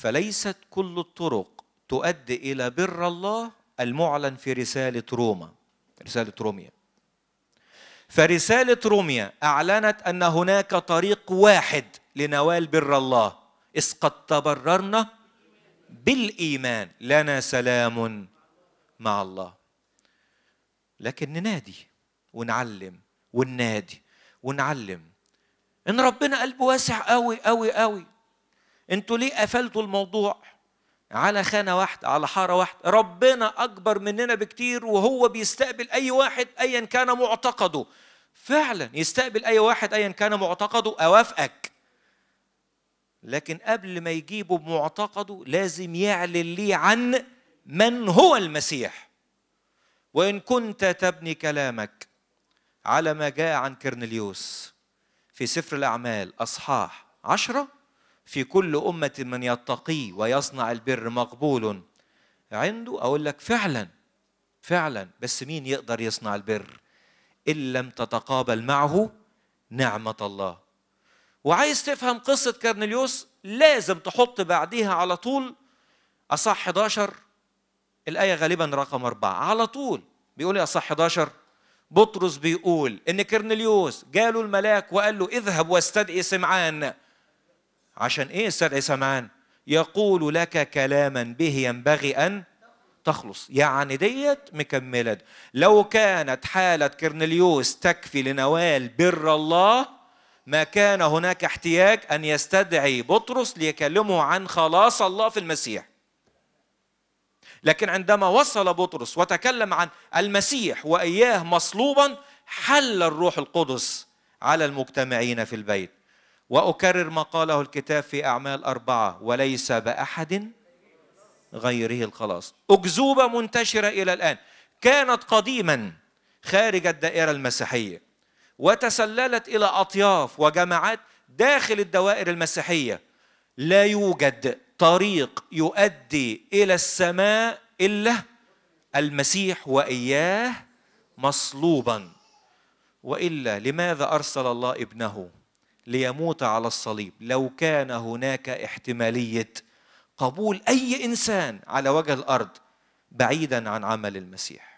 فليست كل الطرق تؤدي الى بر الله المعلن في رساله روما رساله روميا فرساله روميا اعلنت ان هناك طريق واحد لنوال بر الله اذ قد تبررنا بالايمان لنا سلام مع الله لكن ننادي ونعلم وننادي ونعلم ان ربنا قلبه واسع قوي قوي قوي انتوا ليه قفلتوا الموضوع على خانه واحده على حاره واحده ربنا اكبر مننا بكتير وهو بيستقبل اي واحد ايا كان معتقده فعلا يستقبل اي واحد ايا كان معتقده اوافقك لكن قبل ما يجيبه بمعتقده لازم يعلن ليه عن من هو المسيح وان كنت تبني كلامك على ما جاء عن كرنليوس في سفر الاعمال اصحاح عشره في كل أمة من يتقي ويصنع البر مقبول عنده أقول لك فعلا فعلا بس مين يقدر يصنع البر إن لم تتقابل معه نعمة الله وعايز تفهم قصة كارنيليوس لازم تحط بعديها على طول أصح 11 الآية غالبا رقم أربعة على طول بيقول يا إيه أصح 11 بطرس بيقول إن كرنليوس جاله الملاك وقال له اذهب واستدعي سمعان عشان ايه استدعي سمعان يقول لك كلاما به ينبغي ان تخلص يعني ديت مكمله لو كانت حاله كرنليوس تكفي لنوال بر الله ما كان هناك احتياج ان يستدعي بطرس ليكلمه عن خلاص الله في المسيح لكن عندما وصل بطرس وتكلم عن المسيح واياه مصلوبا حل الروح القدس على المجتمعين في البيت وأكرر ما قاله الكتاب في أعمال أربعة وليس بأحد غيره الخلاص أكذوبة منتشرة إلى الآن كانت قديما خارج الدائرة المسيحية وتسللت إلى أطياف وجماعات داخل الدوائر المسيحية لا يوجد طريق يؤدي إلى السماء إلا المسيح وإياه مصلوبا وإلا لماذا أرسل الله ابنه ليموت على الصليب لو كان هناك احتماليه قبول اي انسان على وجه الارض بعيدا عن عمل المسيح